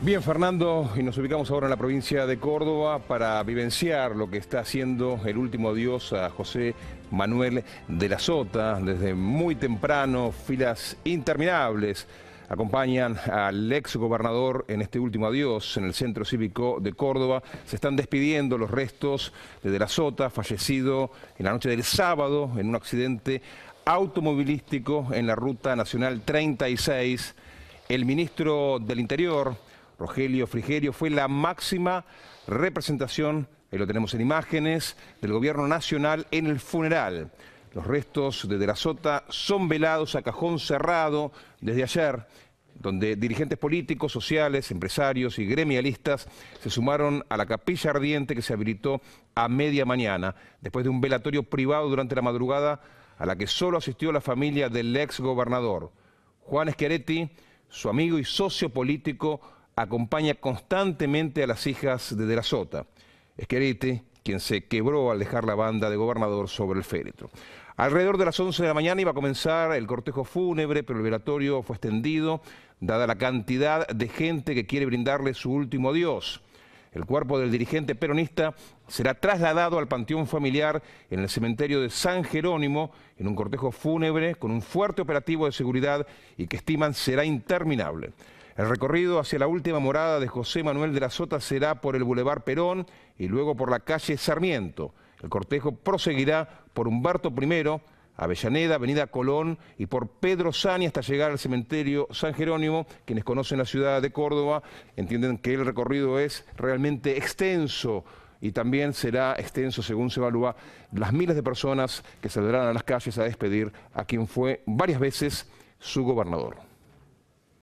Bien, Fernando, y nos ubicamos ahora en la provincia de Córdoba para vivenciar lo que está haciendo el último adiós a José Manuel de la Sota. Desde muy temprano, filas interminables acompañan al ex gobernador en este último adiós en el Centro Cívico de Córdoba. Se están despidiendo los restos de De la Sota, fallecido en la noche del sábado en un accidente automovilístico en la Ruta Nacional 36. El ministro del Interior, Rogelio Frigerio, fue la máxima representación, ahí lo tenemos en imágenes, del gobierno nacional en el funeral. Los restos de De la Sota son velados a cajón cerrado desde ayer, donde dirigentes políticos, sociales, empresarios y gremialistas se sumaron a la capilla ardiente que se habilitó a media mañana, después de un velatorio privado durante la madrugada a la que solo asistió la familia del ex gobernador. Juan Schiaretti, su amigo y socio político, acompaña constantemente a las hijas de De la Sota, Esquerete, quien se quebró al dejar la banda de gobernador sobre el féretro. Alrededor de las 11 de la mañana iba a comenzar el cortejo fúnebre, pero el velatorio fue extendido, dada la cantidad de gente que quiere brindarle su último adiós. El cuerpo del dirigente peronista será trasladado al panteón familiar en el cementerio de San Jerónimo en un cortejo fúnebre con un fuerte operativo de seguridad y que estiman será interminable. El recorrido hacia la última morada de José Manuel de la Sota será por el Boulevard Perón y luego por la calle Sarmiento. El cortejo proseguirá por Humberto I, Avellaneda, Avenida Colón y por Pedro Sani hasta llegar al cementerio San Jerónimo. Quienes conocen la ciudad de Córdoba entienden que el recorrido es realmente extenso y también será extenso, según se evalúa, las miles de personas que saldrán a las calles a despedir a quien fue varias veces su gobernador.